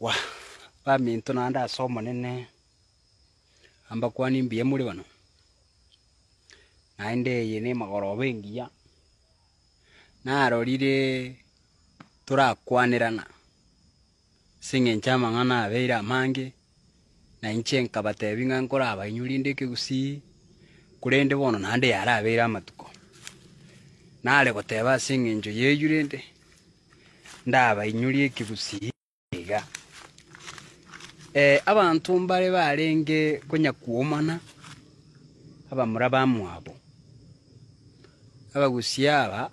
wa na anda ase omonene amba kwani mbuye muri bano naende eye na emagoroba engiya narorire torakwanerana ase eng'encho amang'ana abeire amange nainche nkabatebi ng'a nkorabainyu rinde ekegusii kurende bono naende yare abeire amatuko nare goteba ase eng'encho yeywo ndaba ndabainyoria ekegusii Eh, abantu barenge balenge konyakuomana abamura bamwabo abagusi aba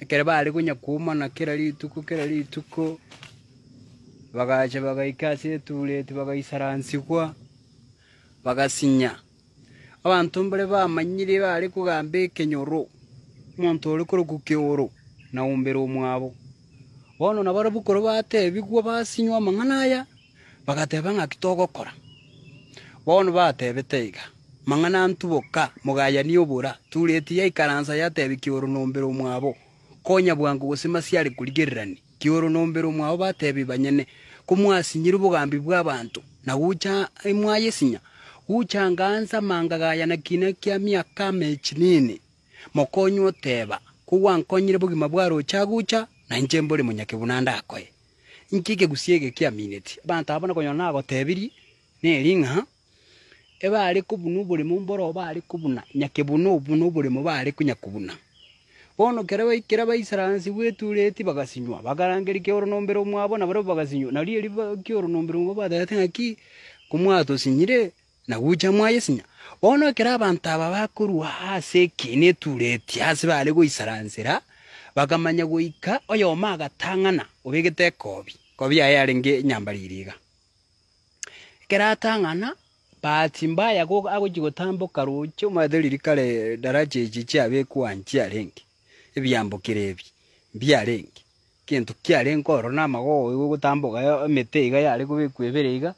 ekere bali konyakuomana kera rituko kera rituko bagacha bagaikasa etuleti bagaisaransikwa bagasinya abantu mbare bamanyire bali kugamba ekenyoro omonto ori na naumbera omwabo bono nabo arabukoro batebigwa basinywa amang'ana aya bagateba ng'aki ki togokora bono batebete iga mang'ana ntuboka mogayani obora tureti yaikaransa yatebi kioronombero mwabo konya bwangu gose masiare kurigererani kioronombero mwabo batebi banyene kumwasinyira obogambi bwa abantu nagucha emwayesinya gucha gaya na kine kia miaka mechinini mokonyo kuwa nkonyire bugima bwaro gucha na inche mbore bunanda akoye nkike gusiege e kia minute banta abona konyo abantu abo ne nagotebiri eba ari kubunu buri mu mboro ba ari kubuna bunu kobuna nyakebuna obuna oboremo bare kunyakobuna bono kera baikera wetu leti bagasinywa bagarangeri ke oro nombero mu abona baro bagasinywa nari eri ke oro nombero kioronombera omwabo batarete ng'aki uja mwaye sinya bono ekero abanto aba bakorwa ase ekene etureti ase go goisaransera bakamanya goika oyoma agatang'ana obegete ekobi kobi yaye arenge nyambariri iga keratang'ana bahati mbaya go agochi gotamboka roche omatheririkare daraja echi chiabekwanchi arenge ebiambokera ebi mbiarenge gento kiarenge oro na amagogo igo gotamboka emete iga yare gobekwa ebere iga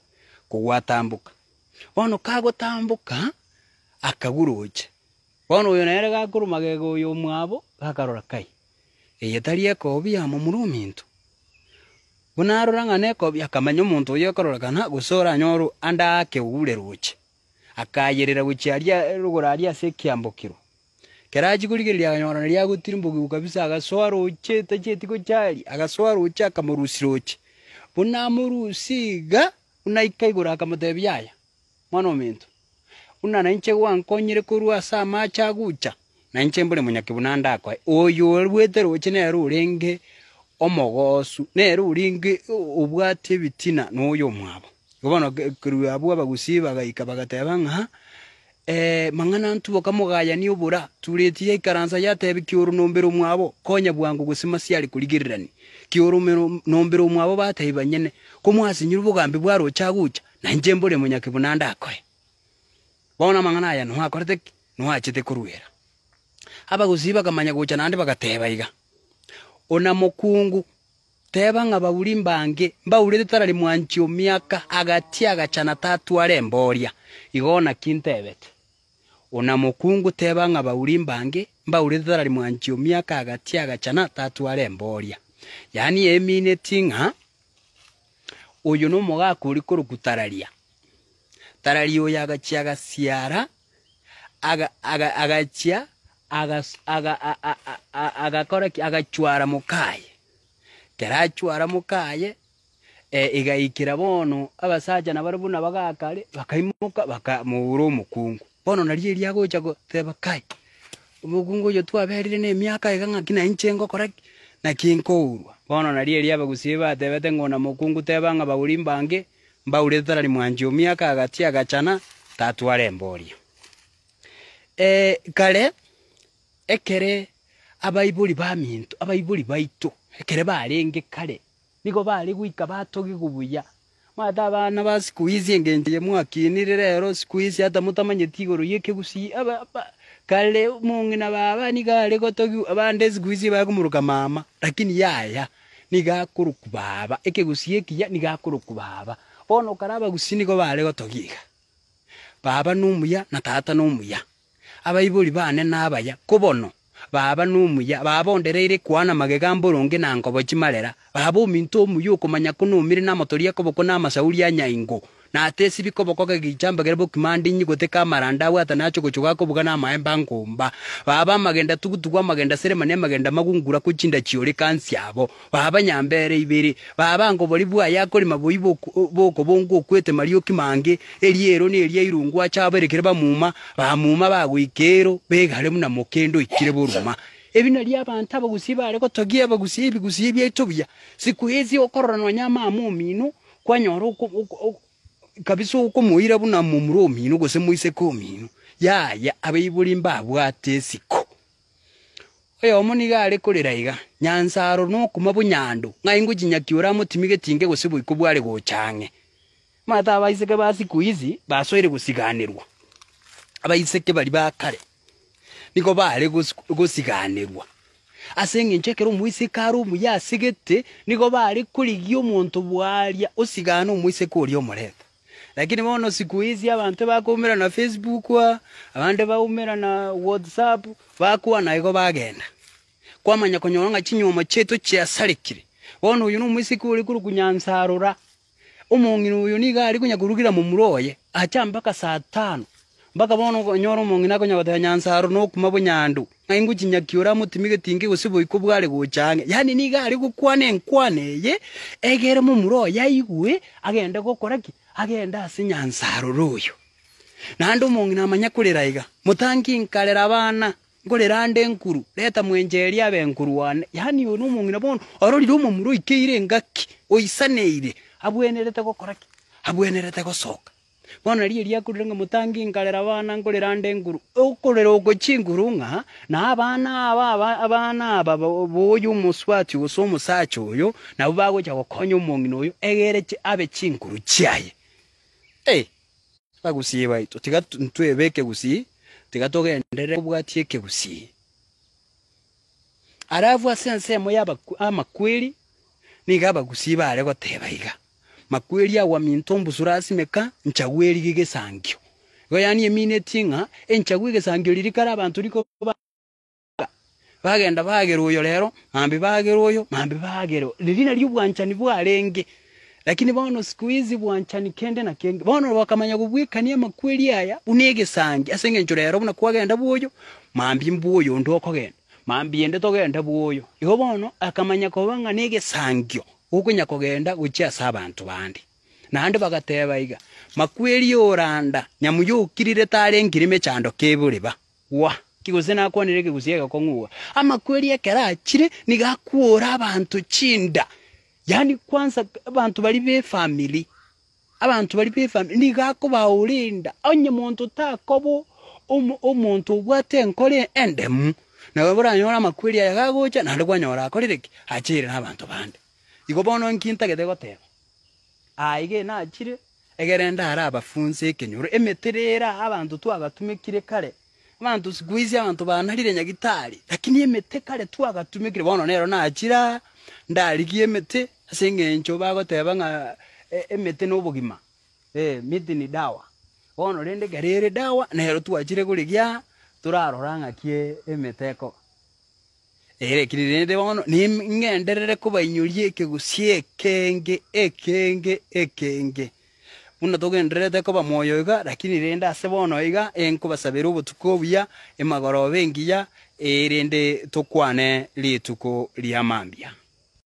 kogwatamboka bono kagotamboka akaguroche bono oyo nere gakoruma gegoyo mwabo gakarora kai eyetari ekobi yamomora ominto buna ng'ana ekobi akamanya omonto oyo ekororekana gose oranyorwa ande akeure roche akayerera gochia aria rogoro aria ase ekiambokero kera achikorigereria akanyorana riagotiri mbogigu kabisa agasoa roche tachieti gocharia agasoa roche akamorusi roche buna amorusi buna ika akamotebia yaya mwana ominto buna nainche gwankonyire korwa ase amache agucha na inche mbore munyakibuna ndakwa oyo orwete roche nero orenge omogosu nero oringe obwate ebitina noyo omwabo bono kerwe abo abagusi bagaika bagateba ng'a eh, mang'ana ntu ntuboka mogayani obora turetie ikaransa yatebe kioro nombere mwabo konya bwangu gose masiari kurigererani kioro nombere omwabo batebe banyene ko mwasinyire obogambi bwarocha gucha na inche mbore munyakibuna ndakoe bono mang'ana aya nwakorete ki nwachete korwera abagusi bagamanya gocha nandi bagateba iga ona mukungu teba ng'a bauri mbange mbaurete tara rimwanchi omiaka agati agachana tatware mboria igona kintebete ona mukungu teba ng'a bauri mbange mbaurete tara rimwanchi omiaka agati agachana tatware mboria yaani emineti ng'a oyo no omogaka oria korokutararia tararia oyo agachia agaciara agachia aga, aga, aga agakora agachwara mukaye terachwara mukaye e igaikira bono abasaja nabari buna bagakare bakaimuka bakamuura omukungu bono narie go goteba kai omokungu oyo twaberire na emiaka iga ng'aki nai inche ngokoraki naki nkourwa bono narie eri abagusie batebete ng'ona mokungu tebang'a bauri mbange mbaurete tarari mwanji omiaka agati agachana tatwara e kale ekere ba mintu abaibuli baito ekere barengekare nigo bare gwika batogigu mwata abana ba siku ye engenje mwakinire rero siku izi ata mutamanyeti igoro gusi aba kale na baba nigare gotogiu abande sikuizi izi bagumuruka mama lakini yaya nigakuruku baba ekegusi ekiya nigakuruku baba bono karaba gusi nigo bare gotogiga baba numuya na tata numuya abaibori bane na abaya kobono baba numuya babondereire kwana magega mboronge na ngobo chimarera baba ominto omuya okomanya konomire na motori akoboko na amasauri anyaingo na ate sibi kobokoke gichamba gere kere nyi gote kamaranda abwata nacho gochoka kobuga na amaembe ngomba baba amagenda tugutugu amagenda seremani magenda magungura kochinda chiore kansi abo baba nyambere ibiri baba ngo ngobori bwaya akorema boyi boko bongo kwete marioki kimange eliero ne eria irungu muma achaberekere bamuma bamuma bagwikero begare muna mokendo ikire boruma ebina lya abantu abagusi bare gotogia abagusi gusiba ebyetobia siku hizi okorora no nyama kwa nyoro kabisa uko muhira buna mu muromino gose muise komino yaya abeibulima bwate siko oyo omoni gare kurira iga nyansaro no kuma bunyando ngaingu jinyakiura mutimige tinge gose buiko bware gochange mata abaiseke ba siku izi basoire gusiganirwa abaiseke bari bakare niko bare gusiganirwa ase eng'enchekero omoiseke are omuya niko nigo bare korigi omonto bwaria osigane omoiseke oria omoreta lakini bono siku hizi abantu bakumira na facebook wa abantu baumira na whatsapp bakuwa na igo bagenda kwamanya konyoronga cheto cha sarikire bono uyu numusiki uri kuri kunyansarura omong'ina uyu ni gari kunyagurugira mu muroye acha mpaka saa tano mpaka bono nyoro onyora omong'ina akonyagotea nyansaru nokuma bonyandu ngingu chinyakiura mutimi tingi gose boiko bware gochange yani ni gari gukwane nkwane ye egere mu mumuroye agenda gukora ki agenda ase nyansarora oyo naende omong'i namanya korera iga nkarera abana nkorera nde nkuru reta mwenjeri abe enkuru wane yaani oyo nomong'ina bono ororire omomura oikeire engaki oisaneire abwenerete gokora ki abwenerete gosoka bono rie riakorire ng'a motangi nkarera abana nkorera nde nguru okorera ogochia nguru ng'a na abana aba abana aba boyo omoswati gose omosacha oyo nabo bagocha gokonya omong'ina oyo egere abe chinguru chiaye eh bagusiye baitu tiga ntwebeke gusi tiga tugendere kubwatie ke gusi aravu asense mo yaba amakweli ba gusiba goteba iga makweli mintombu minto meka nchagweli sangyo igo yani emine tinga enchagwe gesangio lirikara abantu liko bagenda bagera uyo rero mambi bagera uyo mambi bagera lirina ry'ubwanchani bwarenge lakini bono siku hizi bwanchani kende na kenge bono wakamanya gubwikania makweli aya unegesangi ase ng'enchuro ero buna kwagenda bwoyo mambi ndo ndokogenda mambi ende togenda bwoyo iho bono akamanya koba nege negesangio gokonya kogenda gochia sabantu bandi na handi bagateba iga makweli oranda nyamu tare ngirime chando kebureba wa kiguse nakwanire kiguse egakong'ua amakweli ah, ekero achire nigakwora abanto chinda yani kwanza abantu bali be family abantu bali be family gako ba ulinda onye muntu takobo omuntu um, obwate enkora endemu nawe boranyora amakweri aya gagocha naare kwanyora akorire ki achire na bantu bande igo bono nkinta nkintagete goteba aige na achire egerenda ndare abafunze ekenyoro emeterera abantu twagatumikire kare abantu siku abantu banarire nyagitari lakini emete kare twagatumikire bono nero na achira ndarigia emete ase eng'encho bagoteba ng'a e, emete na obogima e, miti ni dawa bono rende ngari ere dawa nero twachire korigia torarora ng'aki emete ere erekiri rende bono ning'enderere kobainyoria ekegusi ekenge ekenge ekenge buna togenderete koba moyo iga lakini rende ase bono iga enkobasabera obotuko obuya emagoroba engiya erende tokwane rituko ria mambia